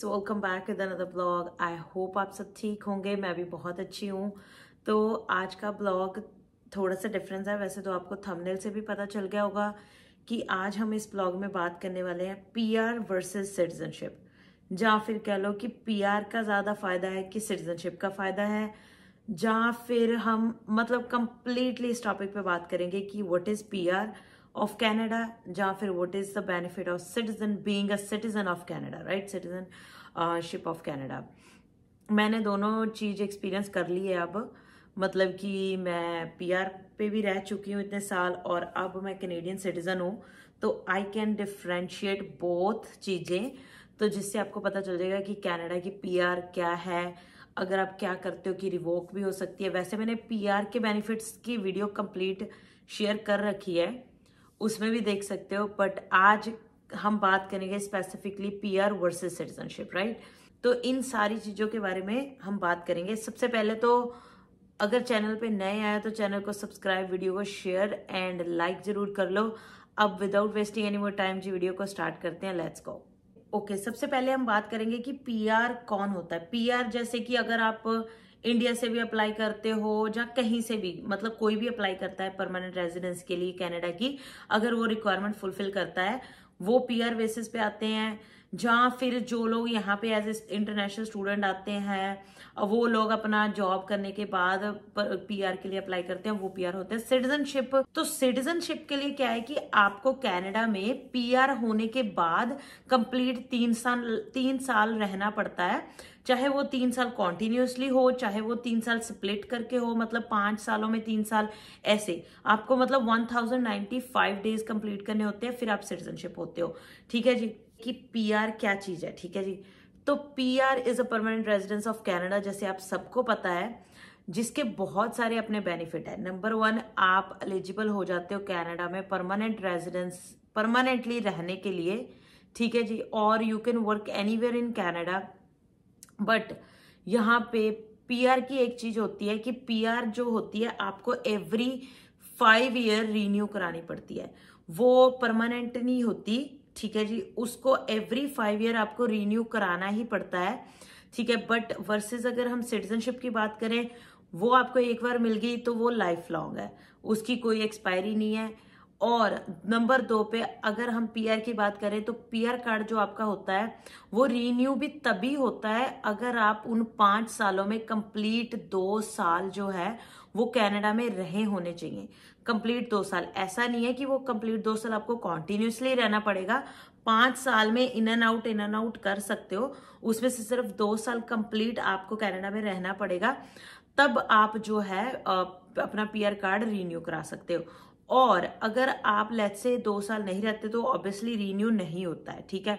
so welcome back with blog I hope आप सब ठीक होंगे मैं भी बहुत अच्छी हूँ तो आज का ब्लॉग थोड़ा सा डिफरेंस है वैसे तो आपको थंबनेल से भी पता चल गया होगा कि आज हम इस ब्लॉग में बात करने वाले हैं पीआर वर्सेस सिटीजनशिप जहाँ फिर कह लो कि पीआर का ज़्यादा फ़ायदा है कि सिटीजनशिप का फ़ायदा है जहाँ फिर हम मतलब कम्प्लीटली इस टॉपिक पर बात करेंगे कि what is R of Canada या फिर what is the benefit of citizen being citizen of Canada right citizenship of Canada मैंने दोनों चीज़ एक्सपीरियंस कर ली है अब मतलब कि मैं पी आर पे भी रह चुकी हूँ इतने साल और अब मैं कैनेडियन सिटीज़न हूँ तो आई कैन डिफ्रेंशिएट बोथ चीज़ें तो जिससे आपको पता चल जाएगा कि कैनेडा की पी आर क्या है अगर आप क्या करते हो कि रिवोक भी हो सकती है वैसे मैंने पी आर के बेनिफिट्स की वीडियो कंप्लीट शेयर कर रखी है उसमें भी देख सकते हो बट आज हम बात करेंगे specifically PR versus citizenship right तो इन सारी चीज़ों के बारे में हम बात करेंगे सबसे पहले तो अगर चैनल पे नए आए तो चैनल को सब्सक्राइब वीडियो को शेयर एंड लाइक जरूर कर लो अब without wasting any more time जी वीडियो को स्टार्ट करते हैं लेट्स गो ओके सबसे पहले हम बात करेंगे कि पीआर कौन होता है पीआर जैसे कि अगर आप इंडिया से भी अप्लाई करते हो या कहीं से भी मतलब कोई भी अप्लाई करता है परमानेंट रेजिडेंस के लिए कनाडा की अगर वो रिक्वायरमेंट फुलफिल करता है वो पीआर बेसिस पे आते हैं जहाँ फिर जो लोग यहाँ पे एज ए इंटरनेशनल स्टूडेंट आते हैं वो लोग अपना जॉब करने के बाद पीआर के लिए अप्लाई करते हैं वो पीआर होते हैं सिटीजनशिप तो सिटीजनशिप के लिए क्या है कि आपको कनाडा में पीआर होने के बाद कंप्लीट तीन साल तीन साल रहना पड़ता है चाहे वो तीन साल कॉन्टिन्यूसली हो चाहे वो तीन साल स्प्लिट करके हो मतलब पांच सालों में तीन साल ऐसे आपको मतलब 1095 डेज कंप्लीट करने होते हैं फिर आप सिटीजनशिप होते हो ठीक है जी कि पीआर क्या चीज है ठीक है जी तो PR is a permanent residence of Canada जैसे आप सबको पता है जिसके बहुत सारे अपने बेनिफिट है नंबर वन आप एलिजिबल हो जाते हो कनाडा में परमानेंट रेजिडेंस परमानेंटली रहने के लिए ठीक है जी और you can work anywhere in Canada but यहाँ पे पीआर की एक चीज होती है कि पीआर जो होती है आपको एवरी फाइव ईयर रिन्यू करानी पड़ती है वो परमानेंट नहीं होती ठीक है जी उसको एवरी फाइव ईयर आपको रिन्यू कराना ही पड़ता है ठीक है बट वर्सेस अगर हम सिटीजनशिप की बात करें वो आपको एक बार मिल गई तो वो लाइफ लॉन्ग है उसकी कोई एक्सपायरी नहीं है और नंबर दो पे अगर हम पीआर की बात करें तो पीआर कार्ड जो आपका होता है वो रीन्यू भी तभी होता है अगर आप उन पांच सालों में कंप्लीट दो साल जो है वो कनाडा में रहे होने चाहिए कंप्लीट दो साल ऐसा नहीं है कि वो कंप्लीट दो साल आपको कॉन्टिन्यूसली रहना पड़ेगा पांच साल में in and out in and out कर सकते हो उसमें से सिर्फ दो साल कंप्लीट आपको कैनेडा में रहना पड़ेगा तब आप जो है अपना पीआर कार्ड रिन्यू करा सकते हो और अगर आप लेट से दो साल नहीं रहते तो ऑब्वियसली रीन्यू नहीं होता है ठीक है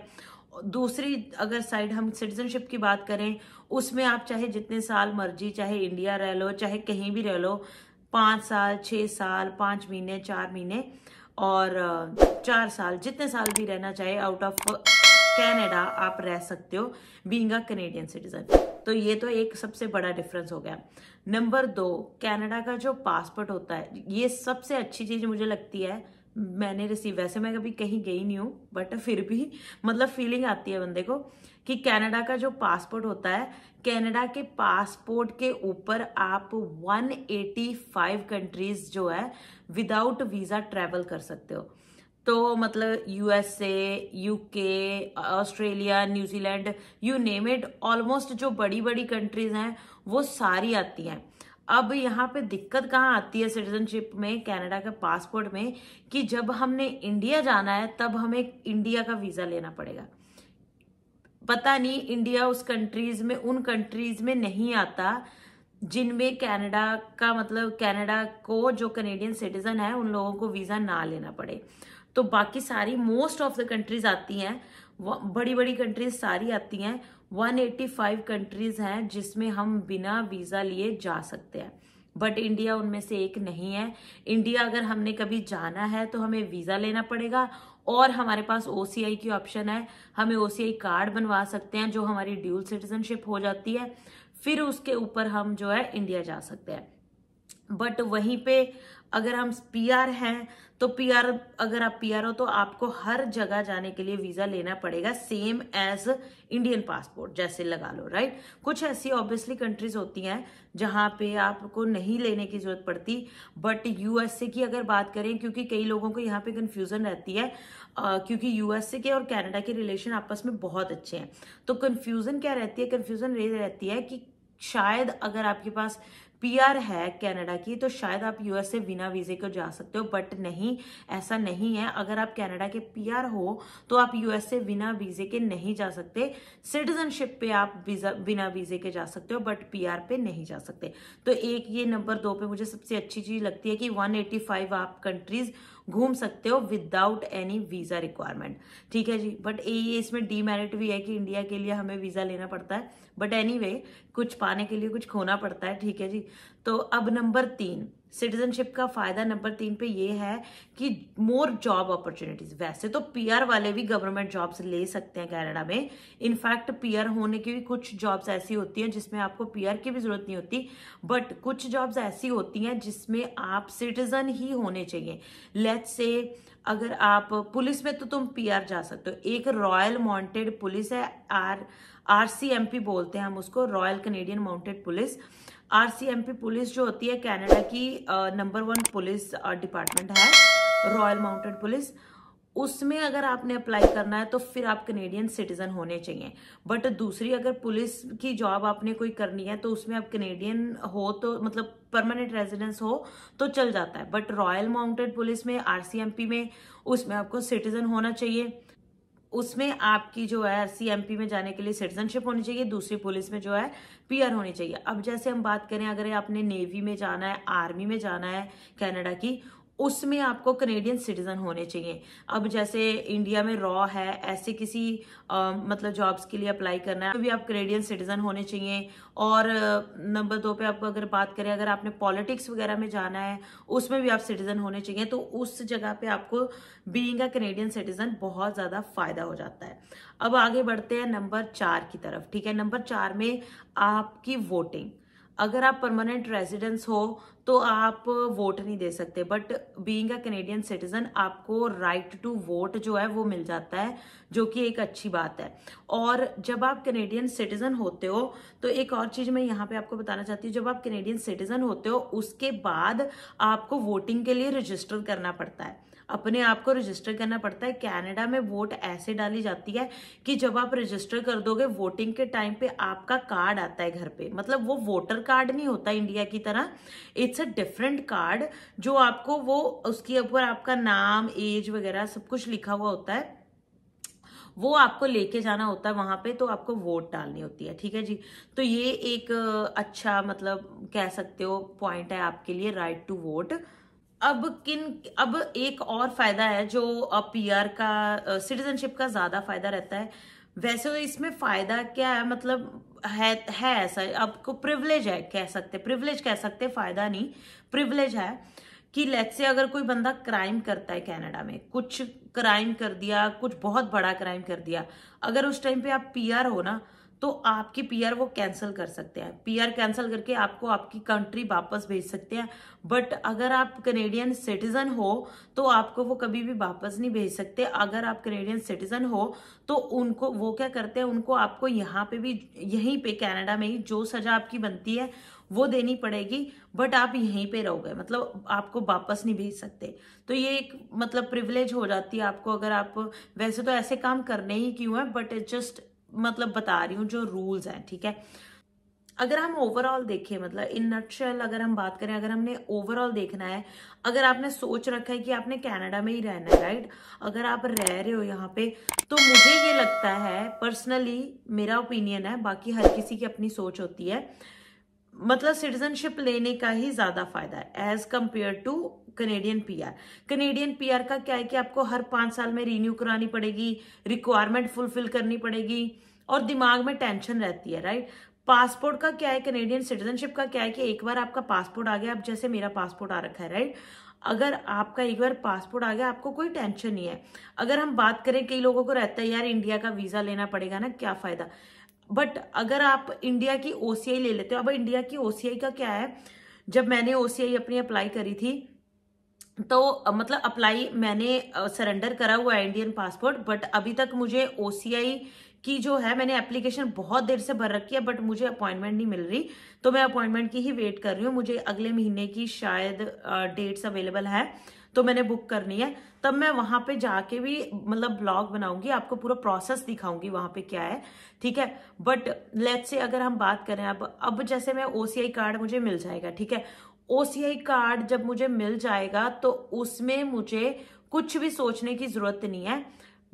दूसरी अगर साइड हम सिटीजनशिप की बात करें उसमें आप चाहे जितने साल मर्जी चाहे इंडिया रह लो चाहे कहीं भी रह लो पाँच साल छह साल पाँच महीने चार महीने और चार साल जितने साल भी रहना चाहे आउट ऑफ कैनेडा आप रह सकते हो बींग अ कनेडियन सिटीजन तो ये तो एक सबसे बड़ा डिफरेंस हो गया नंबर दो कनाडा का जो पासपोर्ट होता है ये सबसे अच्छी चीज़ मुझे लगती है मैंने रिसीव वैसे मैं कभी कहीं गई नहीं हूँ बट फिर भी मतलब फीलिंग आती है बंदे को कि कनाडा का जो पासपोर्ट होता है कनाडा के पासपोर्ट के ऊपर आप 185 कंट्रीज जो है विदाउट वीज़ा ट्रैवल कर सकते हो तो मतलब USA UK Australia New Zealand you name it almost जो बड़ी बड़ी कंट्रीज हैं वो सारी आती हैं अब यहाँ पे दिक्कत कहाँ आती है सिटीजनशिप में कनाडा के पासपोर्ट में कि जब हमने इंडिया जाना है तब हमें इंडिया का वीज़ा लेना पड़ेगा पता नहीं इंडिया उस कंट्रीज में उन कंट्रीज में नहीं आता जिनमें कनाडा का मतलब कनाडा को जो कनेडियन सिटीजन है उन लोगों को वीज़ा ना लेना पड़े तो बाकी सारी मोस्ट ऑफ द कंट्रीज आती हैं बड़ी बड़ी कंट्रीज सारी आती हैं 185 कंट्रीज हैं जिसमें हम बिना वीज़ा लिए जा सकते हैं बट इंडिया उनमें से एक नहीं है इंडिया अगर हमने कभी जाना है तो हमें वीज़ा लेना पड़ेगा और हमारे पास ओ की ऑप्शन है हमें ओ कार्ड बनवा सकते हैं जो हमारी ड्यूल सिटीजनशिप हो जाती है फिर उसके ऊपर हम जो है इंडिया जा सकते हैं बट वहीं पे अगर हम पीआर हैं तो पीआर अगर आप पीआर हो तो आपको हर जगह जाने के लिए वीजा लेना पड़ेगा सेम एज इंडियन पासपोर्ट जैसे लगा लो राइट कुछ ऐसी ऑब्वियसली कंट्रीज होती हैं जहां पे आपको नहीं लेने की जरूरत पड़ती बट यूएसए की अगर बात करें क्योंकि कई लोगों को यहाँ पे कंफ्यूजन रहती है आ, क्योंकि यूएसए के और कैनेडा के रिलेशन आपस में बहुत अच्छे हैं तो कन्फ्यूजन क्या रहती है कन्फ्यूजन ये रहती है कि शायद अगर आपके पास पीआर है कनाडा की तो शायद आप यूएस से बिना वीजे को जा सकते हो बट नहीं ऐसा नहीं है अगर आप कनाडा के पीआर हो तो आप यूएस से बिना वीजे के नहीं जा सकते सिटीजनशिप पे आप वीजा बिना वीजे के जा सकते हो बट पीआर पे नहीं जा सकते तो एक ये नंबर दो पे मुझे सबसे अच्छी चीज लगती है कि 185 आप कंट्रीज घूम सकते हो विदाउट एनी वीज़ा रिक्वायरमेंट ठीक है जी बट ये इसमें डीमेरिट भी है कि इंडिया के लिए हमें वीज़ा लेना पड़ता है बट एनी anyway, कुछ पाने के लिए कुछ खोना पड़ता है ठीक है जी तो अब नंबर तीन सिटीजनशिप का फायदा नंबर तीन पे ये है कि मोर जॉब अपॉर्चुनिटीज वैसे तो पीआर वाले भी गवर्नमेंट जॉब्स ले सकते हैं कनाडा में इनफैक्ट पीआर होने की भी कुछ जॉब्स ऐसी होती हैं जिसमें आपको पीआर की भी जरूरत नहीं होती बट कुछ जॉब्स ऐसी होती हैं जिसमें आप सिटीजन ही होने चाहिए लेट्स से अगर आप पुलिस में तो तुम पी जा सकते हो एक रॉयल माउंटेड पुलिस है आर आर बोलते हैं हम उसको royal Canadian mounted police RCMP police जो होती है कनाडा की नंबर वन पुलिस डिपार्टमेंट है रॉयल माउंटेड पुलिस उसमें अगर आपने अप्लाई करना है तो फिर आप कनेडियन सिटीजन होने चाहिए बट दूसरी अगर पुलिस की जॉब आपने कोई करनी है तो उसमें आप कनेडियन हो तो मतलब परमानेंट रेजिडेंस हो तो चल जाता है बट रॉयल माउंटेड पुलिस में आरसीएमपी में उसमें आपको सिटीजन होना चाहिए उसमें आपकी जो है सी एम पी में जाने के लिए सिटीजनशिप होनी चाहिए दूसरी पुलिस में जो है पीआर होनी चाहिए अब जैसे हम बात करें अगर आपने नेवी में जाना है आर्मी में जाना है कनाडा की उसमें आपको कनेडियन सिटीजन होने चाहिए अब जैसे इंडिया में रॉ है ऐसे किसी आ, मतलब जॉब्स के लिए अप्लाई करना है तो भी आप कनेडियन सिटीजन होने चाहिए और नंबर दो पे आपको अगर बात करें अगर आपने पॉलिटिक्स वगैरह में जाना है उसमें भी आप सिटीजन होने चाहिए तो उस जगह पे आपको बीइंग अ कनेडियन सिटीजन बहुत ज्यादा फायदा हो जाता है अब आगे बढ़ते हैं नंबर चार की तरफ ठीक है नंबर चार में आपकी वोटिंग अगर आप परमानेंट रेजिडेंस हो तो आप वोट नहीं दे सकते but being a Canadian citizen आपको राइट टू वोट जो है वो मिल जाता है जो कि एक अच्छी बात है और जब आप कैनेडियन सिटीजन होते हो तो एक और चीज मैं यहाँ पे आपको बताना चाहती हूँ जब आप कैनेडियन सिटीजन होते हो उसके बाद आपको वोटिंग के लिए रजिस्टर करना पड़ता है अपने आप को रजिस्टर करना पड़ता है कनाडा में वोट ऐसे डाली जाती है कि जब आप रजिस्टर कर दोगे वोटिंग के टाइम पे आपका कार्ड आता है घर पे मतलब वो वोटर कार्ड नहीं होता इंडिया की तरह इट्स अ डिफरेंट कार्ड जो आपको वो उसके ऊपर आपका नाम एज वगैरह सब कुछ लिखा हुआ होता है वो आपको लेके जाना होता है वहां पे तो आपको वोट डालनी होती है ठीक है जी तो ये एक अच्छा मतलब कह सकते हो पॉइंट है आपके लिए राइट टू वोट अब किन अब एक और फायदा है जो पीआर का सिटीजनशिप का ज्यादा फायदा रहता है वैसे तो इसमें फायदा क्या है मतलब है है ऐसा आपको प्रिविलेज है कह सकते प्रिविलेज कह सकते फायदा नहीं प्रिविलेज है कि लेट से अगर कोई बंदा क्राइम करता है कनाडा में कुछ क्राइम कर दिया कुछ बहुत बड़ा क्राइम कर दिया अगर उस टाइम पे आप पीआर हो ना तो आपकी पीआर वो कैंसिल कर सकते हैं पीआर कैंसिल करके आपको आपकी कंट्री वापस भेज सकते हैं बट अगर आप कनेडियन सिटीजन हो तो आपको वो कभी भी वापस नहीं भेज सकते अगर आप कनेडियन सिटीजन हो तो उनको वो क्या करते हैं उनको आपको यहाँ पे भी यहीं पे कनाडा में ही जो सजा आपकी बनती है वो देनी पड़ेगी बट आप यहीं पे रहोगे मतलब आपको वापस नहीं भेज सकते तो ये एक मतलब प्रिविलेज हो जाती है आपको अगर आप वैसे तो ऐसे काम करने ही क्यों है बट जस्ट मतलब बता रही हूँ जो रूल्स हैं ठीक है अगर हम ओवरऑल देखें मतलब इन नटशेल अगर हम बात करें अगर हमने ओवरऑल देखना है अगर आपने सोच रखा है कि आपने कनाडा में ही रहना है राइट अगर आप रह रहे हो यहाँ पे तो मुझे ये लगता है पर्सनली मेरा ओपिनियन है बाकी हर किसी की अपनी सोच होती है मतलब सिटीजनशिप लेने का ही ज्यादा फायदा है as compare to Canadian PR Canadian PR का क्या है कि आपको हर पांच साल में रिन्यू करानी पड़ेगी रिक्वायरमेंट फुलफिल करनी पड़ेगी और दिमाग में टेंशन रहती है राइट पासपोर्ट का क्या है कनेडियन सिटीजनशिप का क्या है कि एक बार आपका पासपोर्ट आ गया अब जैसे मेरा पासपोर्ट आ रखा है राइट अगर आपका एक बार पासपोर्ट आ गया आपको कोई टेंशन नहीं है अगर हम बात करें कई लोगों को रहता है यार इंडिया का वीजा लेना पड़ेगा ना क्या फायदा बट अगर आप इंडिया की ओसीआई ले लेते हो अब इंडिया की ओसीआई का क्या है जब मैंने ओसीआई अपनी अप्लाई करी थी तो मतलब अप्लाई मैंने सरेंडर करा हुआ है इंडियन पासपोर्ट बट अभी तक मुझे ओसीआई की जो है मैंने एप्लीकेशन बहुत देर से भर रखी है बट मुझे अपॉइंटमेंट नहीं मिल रही तो मैं अपॉइंटमेंट की ही वेट कर रही हूँ मुझे अगले महीने की शायद डेट्स अवेलेबल है तो मैंने बुक करनी है तब मैं वहां पे जाके भी मतलब ब्लॉग बनाऊंगी आपको पूरा प्रोसेस दिखाऊंगी वहां पे क्या है ठीक है बट लेट से अगर हम बात करें अब अब जैसे मैं ओसीआई कार्ड मुझे मिल जाएगा ठीक है ओसीआई कार्ड जब मुझे मिल जाएगा तो उसमें मुझे कुछ भी सोचने की जरूरत नहीं है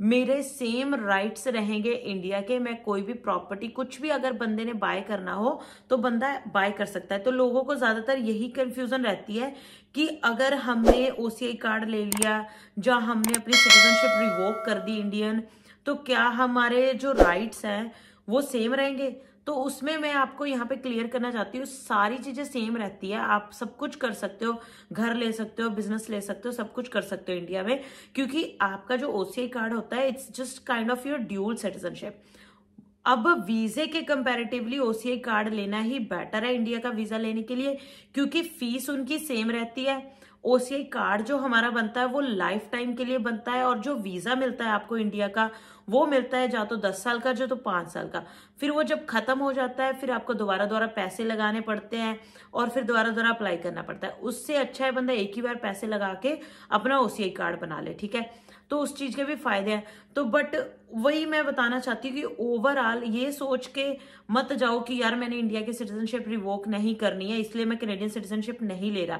मेरे सेम राइट्स रहेंगे इंडिया के मैं कोई भी प्रॉपर्टी कुछ भी अगर बंदे ने बाय करना हो तो बंदा बाय कर सकता है तो लोगों को ज़्यादातर यही कंफ्यूजन रहती है कि अगर हमने ओ कार्ड ले लिया या हमने अपनी सिटीजनशिप रिवोक कर दी इंडियन तो क्या हमारे जो राइट्स हैं वो सेम रहेंगे तो उसमें मैं आपको यहाँ पे क्लियर करना चाहती हूँ सारी चीजें सेम रहती है आप सब कुछ कर सकते हो घर ले सकते हो बिजनेस ले सकते हो सब कुछ कर सकते हो इंडिया में क्योंकि आपका जो ओसीआई कार्ड होता है it's just kind of your dual citizenship अब वीजे के कंपैरेटिवली ओसीआई कार्ड लेना ही बेटर है इंडिया का वीजा लेने के लिए क्योंकि फीस उनकी सेम रहती है ओसीआई कार्ड जो हमारा बनता है वो लाइफ टाइम के लिए बनता है और जो वीजा मिलता है आपको इंडिया का वो मिलता है जहाँ तो दस साल का जो तो पाँच साल का फिर वो जब ख़त्म हो जाता है फिर आपको दोबारा दोबारा पैसे लगाने पड़ते हैं और फिर दोबारा दोबारा अप्लाई करना पड़ता है उससे अच्छा है बंदा एक ही बार पैसे लगा के अपना ओ कार्ड बना ले ठीक है तो उस चीज़ के भी फायदे हैं तो बट वही मैं बताना चाहती हूँ कि ओवरऑल ये सोच के मत जाओ कि यार मैंने इंडिया की सिटीजनशिप रिवोक नहीं करनी है इसलिए मैं कैनेडियन सिटीजनशिप नहीं ले रहा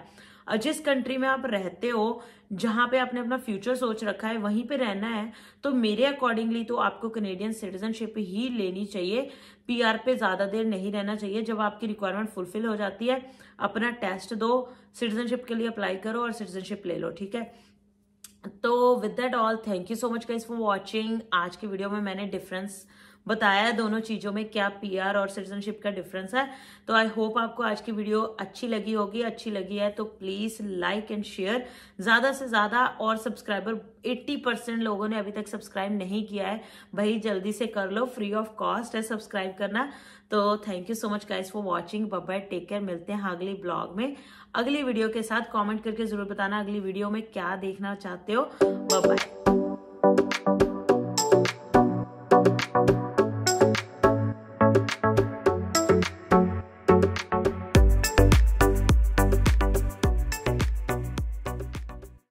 और जिस कंट्री में आप रहते हो जहां पे आपने अपना फ्यूचर सोच रखा है वहीं पे रहना है तो मेरे अकॉर्डिंगली तो आपको कनेडियन सिटीजनशिप ही लेनी चाहिए पीआर पे ज़्यादा देर नहीं रहना चाहिए जब आपकी रिक्वायरमेंट फुलफिल हो जाती है अपना टेस्ट दो सिटीजनशिप के लिए अप्लाई करो और सिटीजनशिप ले लो ठीक है तो with that all thank you so much guys for watching आज की वीडियो में मैंने डिफरेंस बताया है दोनों चीज़ों में क्या पीआर और सिटीजनशिप का डिफरेंस है तो आई होप आपको आज की वीडियो अच्छी लगी होगी अच्छी लगी है तो प्लीज़ लाइक एंड शेयर ज़्यादा से ज़्यादा और सब्सक्राइबर 80 परसेंट लोगों ने अभी तक सब्सक्राइब नहीं किया है भाई जल्दी से कर लो फ्री ऑफ कॉस्ट है सब्सक्राइब करना तो thank you so much guys for watching bye take care मिलते हैं अगली ब्लॉग में अगली वीडियो के साथ कॉमेंट करके जरूर बताना अगली वीडियो में क्या देखना चाहते हो बाय